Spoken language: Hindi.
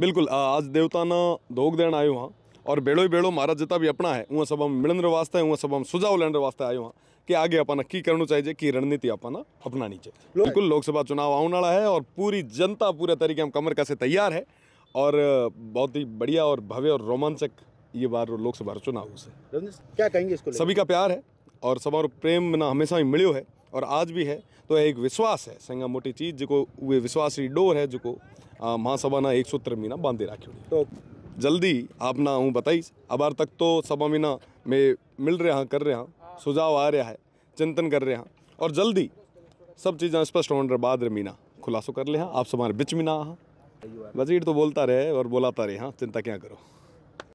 बिल्कुल आज देवताना दोग देन आयो हाँ और बेड़ो ही बेड़ो महाराज जितना भी अपना है वह सब हम मिलने वास्ते वह सब हम सुझाव लेने वास्ते आयो हाँ कि आगे अपना की करना चाहिए की रणनीति अपना अपनानी चाहिए बिल्कुल लोकसभा चुनाव आने वाला है और पूरी जनता पूरे तरीके हम कमर कैसे तैयार है और बहुत ही बढ़िया और भव्य और रोमांचक ये बार लोकसभा चुनाव से क्या कहेंगे इसको सभी का प्यार है और सब प्रेम ना हमेशा ही मिलो है और आज भी है तो एक विश्वास है संगा मोटी चीज जो वे विश्वास री डोर है जो महासभा ना एक सूत्र मीना बांधे राखियो तो जल्दी आप ना हूँ बताई अबार तक तो सभा मीना में मिल रहा हाँ कर रहे हाँ सुझाव आ रहा है चिंतन कर रहे हैं और जल्दी सब चीज़ें स्पष्ट होने बाद मीना खुलासो कर ले हाँ आप हमारे बिच मीना हाँ। वजीर तो बोलता रहे और बोलाता रहे हाँ चिंता क्या करो